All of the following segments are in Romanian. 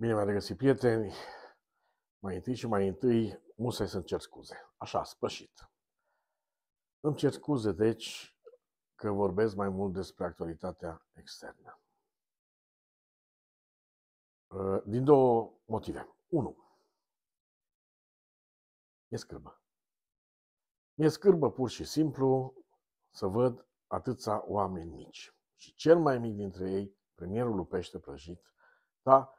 Bine v-am regăsit, prieteni! Mai întâi și mai întâi, musai să-mi cer scuze. Așa, spășit. Îmi cer scuze, deci, că vorbesc mai mult despre actualitatea externă. Ă, din două motive. Unu, mi-e scârbă. Mi-e scârbă pur și simplu să văd atâția oameni mici. Și cel mai mic dintre ei, premierul Lupește Prăjit, da,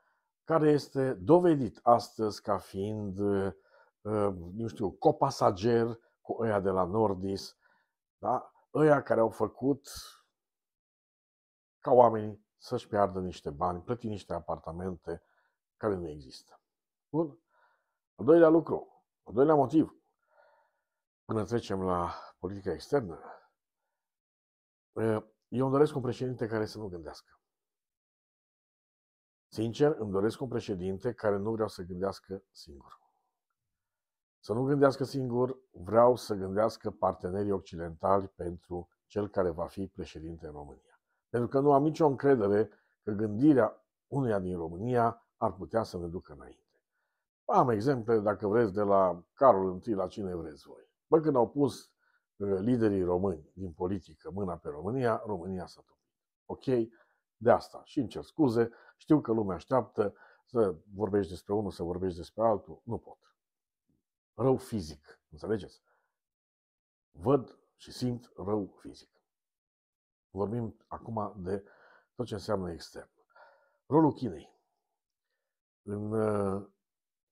care este dovedit astăzi ca fiind, ă, ă, nu știu, copasager cu ăia de la Nordis, da? ăia care au făcut ca oamenii să-și piardă niște bani, plăti niște apartamente care nu există. Bun? Al doilea lucru, al doilea motiv, până trecem la politica externă, ă, eu îmi doresc un președinte care să nu gândească. Sincer, îmi doresc un președinte care nu vreau să gândească singur. Să nu gândească singur, vreau să gândească partenerii occidentali pentru cel care va fi președinte în România. Pentru că nu am nicio încredere că gândirea uneia din România ar putea să ne ducă înainte. Am exemple, dacă vreți, de la Carol I, la cine vreți voi. Bă, când au pus uh, liderii români din politică mâna pe România, România s-a topit. Ok? de asta și îmi cer scuze, știu că lumea așteaptă să vorbești despre unul, să vorbești despre altul, nu pot. Rău fizic, înțelegeți? Văd și simt rău fizic. Vorbim acum de tot ce înseamnă extern. Rolul Chinei. În uh,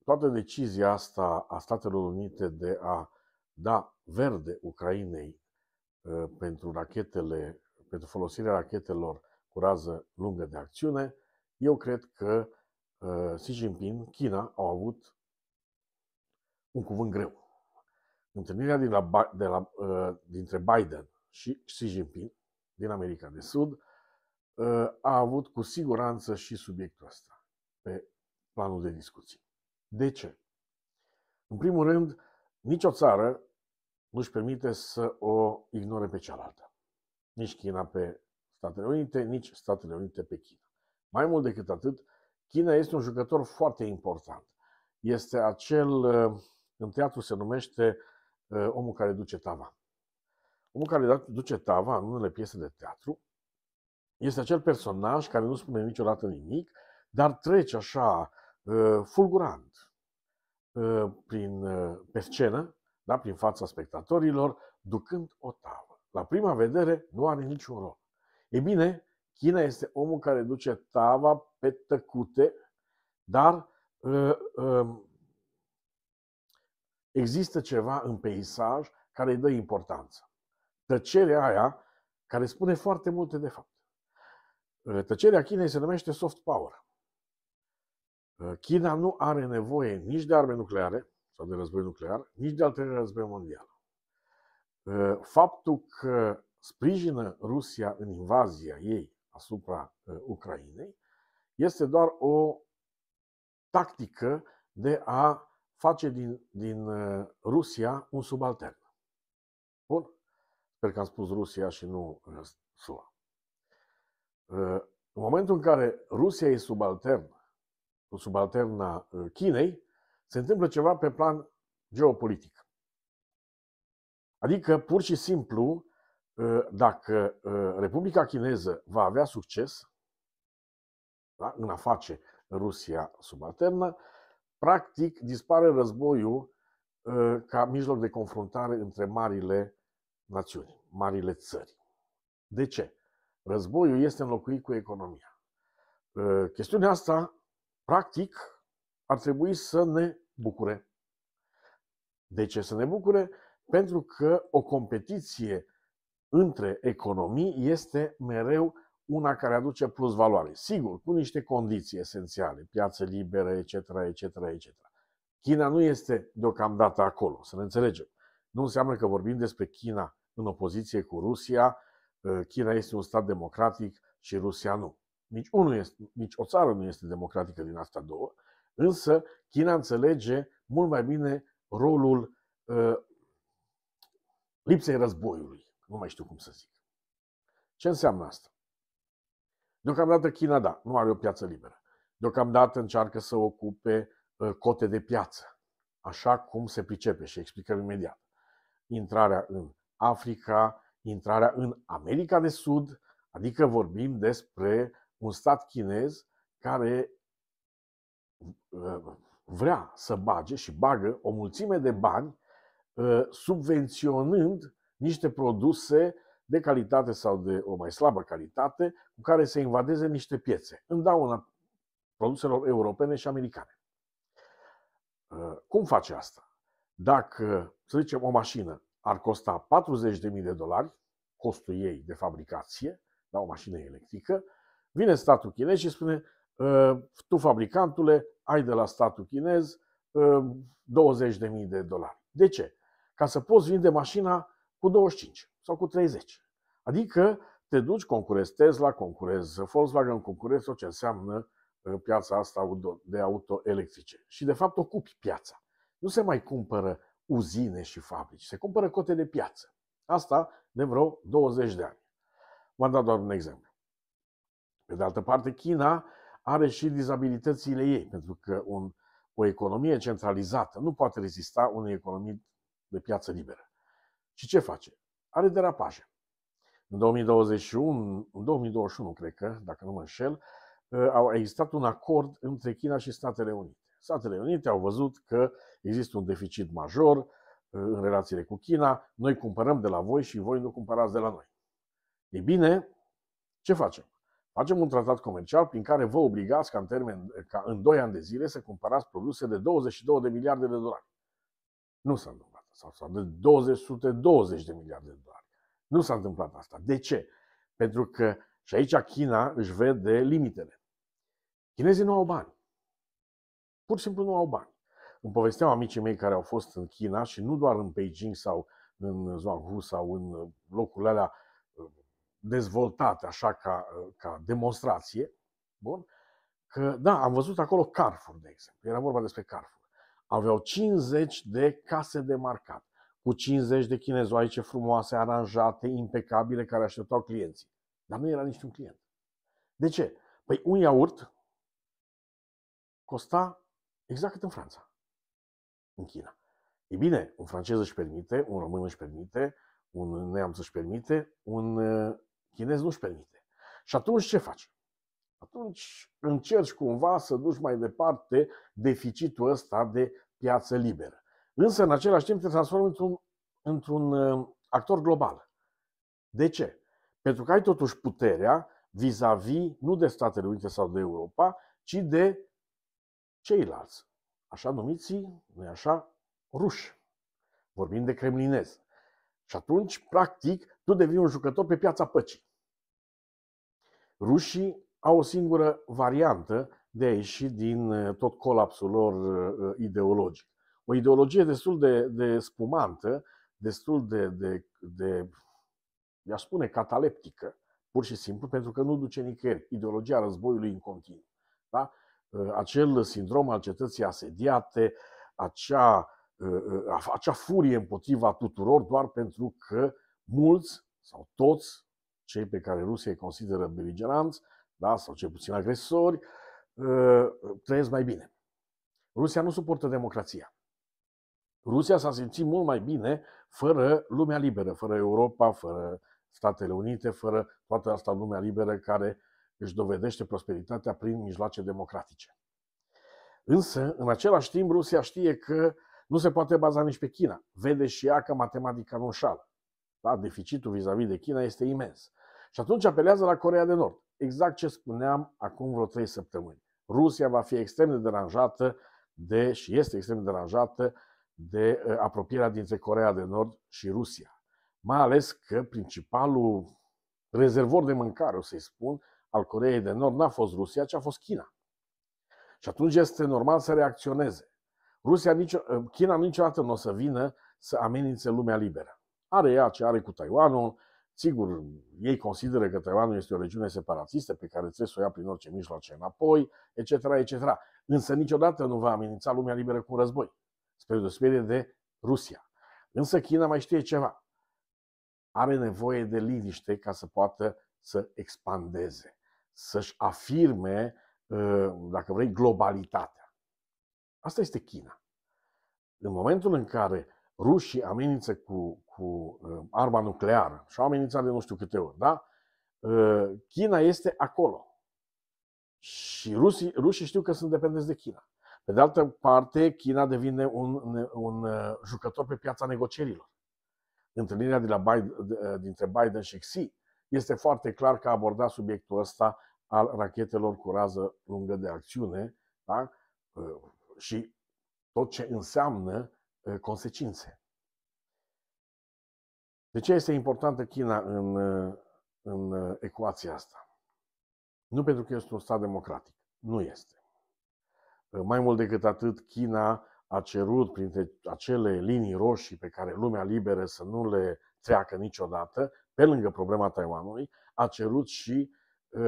toată decizia asta a Statelor Unite de a da verde Ucrainei uh, pentru rachetele, pentru folosirea rachetelor cu rază lungă de acțiune, eu cred că uh, Xi Jinping, China, au avut un cuvânt greu. Întâlnirea din la, de la, uh, dintre Biden și Xi Jinping din America de Sud uh, a avut cu siguranță și subiectul ăsta pe planul de discuții. De ce? În primul rând, nicio țară nu-și permite să o ignore pe cealaltă. Nici China pe Statele Unite, nici Statele Unite pe China. Mai mult decât atât, China este un jucător foarte important. Este acel, uh, în teatru se numește uh, omul care duce tava. Omul care da, duce tava în unele piese de teatru este acel personaj care nu spune niciodată nimic, dar trece așa uh, fulgurant prin, pe scenă, da, prin fața spectatorilor, ducând o tavă. La prima vedere nu are niciun rol. E bine, China este omul care duce tava pe tăcute, dar uh, uh, există ceva în peisaj care îi dă importanță. Tăcerea aia care spune foarte multe de fapt. Ă, tăcerea Chinei se numește soft power. China nu are nevoie nici de arme nucleare sau de război nuclear, nici de al treilea război mondial. Faptul că sprijină Rusia în invazia ei asupra uh, Ucrainei, este doar o tactică de a face din, din uh, Rusia un subaltern. Bun? Sper că am spus Rusia și nu uh, SUA. În momentul în care Rusia e subaltern, subalterna Chinei, se întâmplă ceva pe plan geopolitic. Adică, pur și simplu, Ă, dacă ă, Republica Chineză va avea succes da, în a face Rusia subalternă, practic dispare războiul ă, ca mijloc de confruntare între marile națiuni, marile țări. De ce? Războiul este înlocuit cu economia. Chestiunea asta, practic, ar trebui să ne bucure. De ce să ne bucure? Pentru că o competiție între economii este mereu una care aduce plus valoare. Sigur, cu niște condiții esențiale, piață liberă, etc., etc., etc. China nu este deocamdată acolo, să ne înțelegem. Nu înseamnă că vorbim despre China în opoziție cu Rusia, ă, China este un stat democratic și Rusia nu. Nici, unul este, nici o țară nu este democratică din asta două, însă China înțelege mult mai bine rolul uh, lipsei războiului nu mai știu cum să zic. Ce înseamnă asta? Deocamdată China, da, nu are o piață liberă. Deocamdată încearcă să ocupe uh, cote de piață, așa cum se pricepe și explicăm imediat. Intrarea în Africa, intrarea în America de Sud, adică vorbim despre un stat chinez care uh, vrea să bage și bagă o mulțime de bani uh, subvenționând niște produse de calitate sau de o mai slabă calitate cu care să invadeze niște piețe, în dauna produselor europene și americane. Cum face asta? Dacă, să zicem, o mașină ar costa 40.000 de dolari, costul ei de fabricație, la da, o mașină electrică, vine statul chinez și spune, ă, tu fabricantule, ai de la statul chinez 20.000 ă, de dolari. De ce? Ca să poți vinde mașina cu 25 sau cu 30. Adică te duci, concurezi Tesla, concurezi Volkswagen, concurezi tot ce înseamnă uh, piața asta de auto electrice. Și de fapt ocupi piața. Nu se mai cumpără uzine și fabrici, se cumpără cote de piață. Asta de vreo 20 de ani. V-am dat doar un exemplu. Pe de altă parte, China are și dizabilitățile ei, pentru că un, o economie centralizată nu poate rezista unei economii de piață liberă. Și ce face? Are derapaje. În 2021, în 2021 cred că, dacă nu mă înșel, uh, a existat un acord între China și Statele Unite. Statele Unite au văzut că există un deficit major uh, în relațiile cu China, noi cumpărăm de la voi și voi nu cumpărați de la noi. E bine, ce facem? Facem un tratat comercial prin care vă obligați ca în, termen, ca în 2 ani de zile să cumpărați produse de 22 de miliarde de dolari. Nu se întâmplă sau, sau de 20, 20 de miliarde de dolari. Nu s-a întâmplat asta. De ce? Pentru că și aici China își vede limitele. Chinezii nu au bani. Pur și simplu nu au bani. Îmi povesteau amicii mei care au fost în China și nu doar în Beijing sau în Zhuanghu sau în locurile alea uh, dezvoltate așa ca, uh, ca demonstrație, bun, că da, am văzut acolo Carrefour, de exemplu. Era vorba despre Carrefour aveau 50 de case de marcat, cu 50 de chinezoaice frumoase, aranjate, impecabile, care așteptau clienții. Dar nu era niciun client. De ce? Păi un iaurt costa exact cât în Franța, în China. E bine, un francez își permite, un român își permite, un neamț își permite, un uh, chinez nu își permite. Și atunci ce faci? atunci încerci cumva să duci mai departe deficitul ăsta de piață liberă. Însă, în același timp, te transformi într-un, într-un uh, actor global. De ce? Pentru că ai totuși puterea vis-a-vis nu de Statele Unite sau de Europa, ci de ceilalți, așa numiți, nu așa, ruși. Vorbim de kremlinezi. Și atunci, practic, tu devii un jucător pe piața păcii. Rușii au o singură variantă de a ieși din uh, tot colapsul lor uh, uh, ideologic. O ideologie destul de, de spumantă, destul de, de, de, i-aș spune, cataleptică, pur și simplu, pentru că nu duce nicăieri. Ideologia războiului în continuu. Da? Acel sindrom al cetății asediate, acea, acea furie împotriva tuturor, doar pentru că mulți sau toți cei pe care Rusia îi consideră beligeranți, da? sau cel puțin agresori, ă, trăiesc mai bine. Rusia nu suportă democrația. Rusia s-a simțit mult mai bine fără lumea liberă, fără Europa, fără Statele Unite, fără toată asta lumea liberă care își dovedește prosperitatea prin mijloace democratice. Însă, în același timp, Rusia știe că nu se poate baza nici pe China. Vede și ea că matematica nu înșală. Da? Deficitul vis-a-vis de China este imens. Și atunci apelează la Corea de Nord exact ce spuneam acum vreo trei săptămâni. Rusia va fi extrem de deranjată de, și este extrem de deranjată de ă, apropierea dintre Corea de Nord și Rusia. Mai ales că principalul rezervor de mâncare, o să-i spun, al Coreei de Nord n-a fost Rusia, ci a fost China. Și atunci este normal să reacționeze. Rusia nicio, ă, China niciodată nu o să vină să amenințe lumea liberă. Are ea ce are cu Taiwanul, Sigur, ei consideră că Taiwanul este o regiune separatistă pe care trebuie să o ia prin orice mijloace înapoi, etc., etc. Însă niciodată nu va amenința lumea liberă cu un război, spre deosebire de Rusia. Însă China mai știe ceva. Are nevoie de liniște ca să poată să expandeze, să-și afirme, ă, dacă vrei, globalitatea. Asta este China. În momentul în care rușii amenință cu cu uh, arma nucleară și au amenințat de nu știu câte ori, da? Uh, China este acolo. Și rusii, rușii știu că sunt dependenți de China. Pe de altă parte, China devine un, un uh, jucător pe piața negocierilor. Întâlnirea de la Biden, dintre Biden și Xi este foarte clar că a abordat subiectul ăsta al rachetelor cu rază lungă de acțiune da? și tot ce înseamnă consecințe. De ce este importantă China în, uh, în uh, ecuația asta? Nu pentru că este un stat democratic. Nu este. Uh, mai mult decât atât, China a cerut printre acele linii roșii pe care lumea liberă să nu le treacă niciodată, pe lângă problema Taiwanului, a cerut și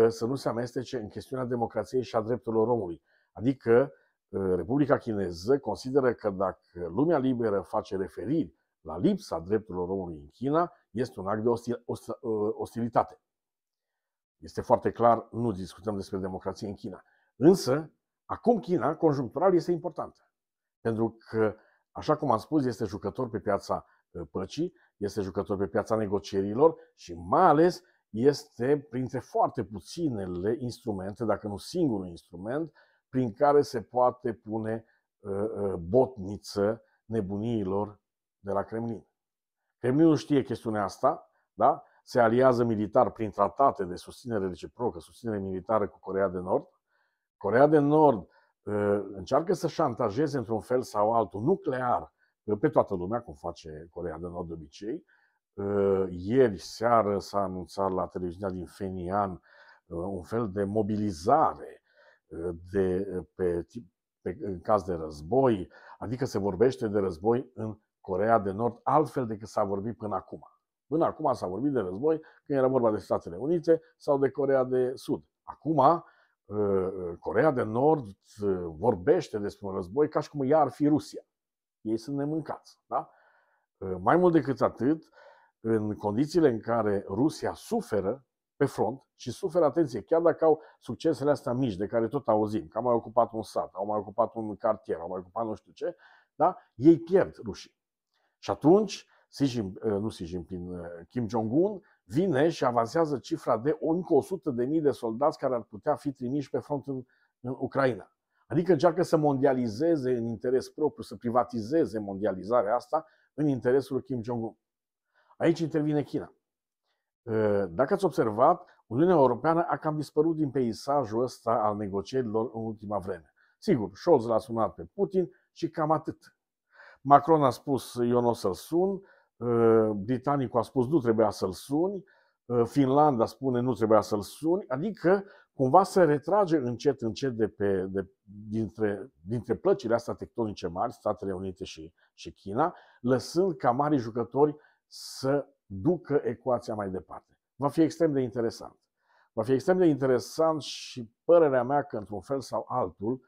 să nu se amestece în chestiunea democrației și a drepturilor omului. Adică Republica Chineză consideră că dacă lumea liberă face referiri la lipsa drepturilor omului în China este un act de ostil, uh, ostilitate. Este foarte clar, nu discutăm despre democrație în China. Însă, acum China, conjunctural, este importantă. Pentru că, așa cum am spus, este jucător pe piața ă, păcii, este jucător pe piața negocierilor și mai ales este printre foarte puținele instrumente, dacă nu singurul instrument, prin care se poate pune ă, botniță nebuniilor de la Kremlin. Kremlinul știe chestiunea asta, da? se aliază militar prin tratate de susținere reciprocă, susținere militară cu Corea de Nord. Corea de Nord ă, încearcă să șantajeze într-un fel sau altul nuclear ă, pe toată lumea, cum face Corea de Nord de obicei. Ă, ieri seară s-a anunțat la televiziunea din Fenian un fel de mobilizare de, pe, pe, în caz de război, adică se vorbește de război în Corea de Nord altfel decât s-a vorbit până acum. Până acum s-a vorbit de război când era vorba de Statele Unite sau de Corea de Sud. Acum, uh, uh, Corea de Nord uh, vorbește despre un război ca și cum ea ar fi Rusia. Ei sunt nemâncați. Da? Mai mult decât atât, în condițiile în care Rusia suferă pe front și suferă, atenție, chiar dacă au succesele astea mici de care tot auzim, că au mai ocupat un sat, au mai ocupat un cartier, au mai ocupat nu știu ce, da? ei pierd rușii. Și atunci, Xi Jinping, ă, nu Xi Jinping, ă, Kim Jong-un vine și avansează cifra de încă 100 de mii de soldați care ar putea fi trimiși pe front în, în Ucraina. Adică încearcă să mondializeze în interes propriu, să privatizeze mondializarea asta în interesul Kim Jong-un. Aici intervine China. Ă, dacă ați observat, Uniunea Europeană a cam dispărut din peisajul ăsta al negocierilor în ultima vreme. Sigur, Scholz l-a sunat pe Putin și cam atât. Macron a spus, eu nu o să-l sun, ă, britanicul a spus, nu trebuia să-l suni, ă, Finlanda spune, nu trebuia să-l suni, adică cumva se retrage încet, încet de pe, de, dintre, dintre plăcile astea tectonice mari, Statele Unite și, și China, lăsând ca mari jucători să ducă ecuația mai departe. Va fi extrem de interesant. Va fi extrem de interesant și părerea mea că, într-un fel sau altul,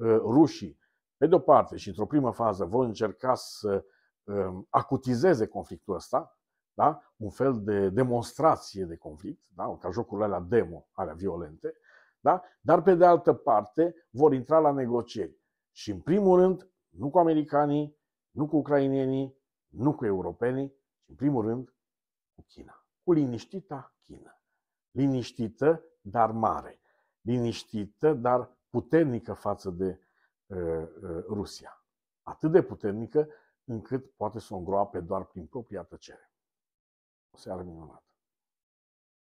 ă, rușii pe de o parte și într-o primă fază vor încerca să um, acutizeze conflictul ăsta, da? un fel de demonstrație de conflict, da? ca jocurile alea demo, alea violente, da? dar pe de altă parte vor intra la negocieri. Și în primul rând, nu cu americanii, nu cu ucrainienii, nu cu europenii, ci în primul rând cu China. Cu liniștita China. Liniștită, dar mare. Liniștită, dar puternică față de Uh, uh, Rusia. Atât de puternică încât poate să o îngroape doar prin propria tăcere. O seară minunată!